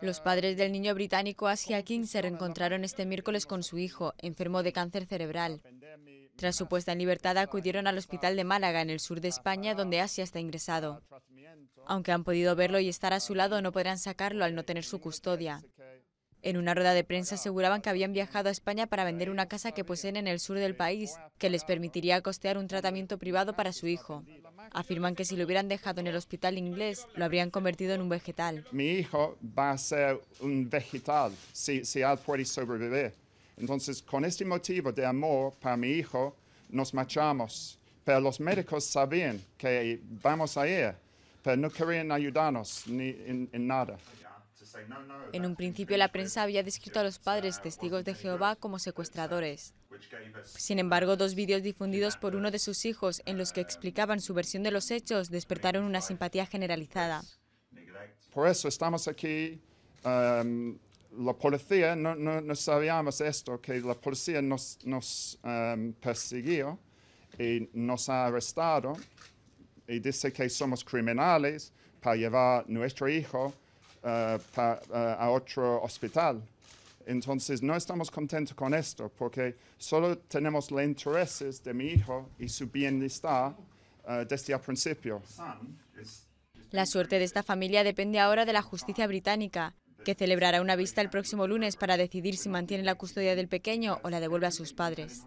Los eh, padres del niño británico Asia King se reencontraron este miércoles con su hijo, enfermo de cáncer cerebral. Tras su puesta en libertad acudieron al hospital de Málaga, en el sur de España, donde Asia está ingresado. Aunque han podido verlo y estar a su lado, no podrán sacarlo al no tener su custodia. En una rueda de prensa aseguraban que habían viajado a España para vender una casa que poseen en el sur del país, que les permitiría costear un tratamiento privado para su hijo. Afirman que si lo hubieran dejado en el hospital inglés, lo habrían convertido en un vegetal. Mi hijo va a ser un vegetal si, él puede sobrevivir. Entonces, con este motivo de amor para mi hijo, nos marchamos. Pero los médicos sabían que vamos a ir, pero no querían ayudarnos ni en nada. En un principio la prensa había descrito a los padres testigos de Jehová como secuestradores. Sin embargo, dos vídeos difundidos por uno de sus hijos en los que explicaban su versión de los hechos despertaron una simpatía generalizada. Por eso estamos aquí. Em, la policía, no, sabíamos esto, que la policía nos, em, persiguió y nos ha arrestado y dice que somos criminales para llevar nuestro hijo eh, eh, a otro hospital. Entonces no estamos contentos con esto porque solo tenemos los intereses de mi hijo y su bienestar eh, desde el principio. La suerte de esta familia depende ahora de la justicia británica, que celebrará una vista el próximo lunes para decidir si mantiene la custodia del pequeño o la devuelve a sus padres.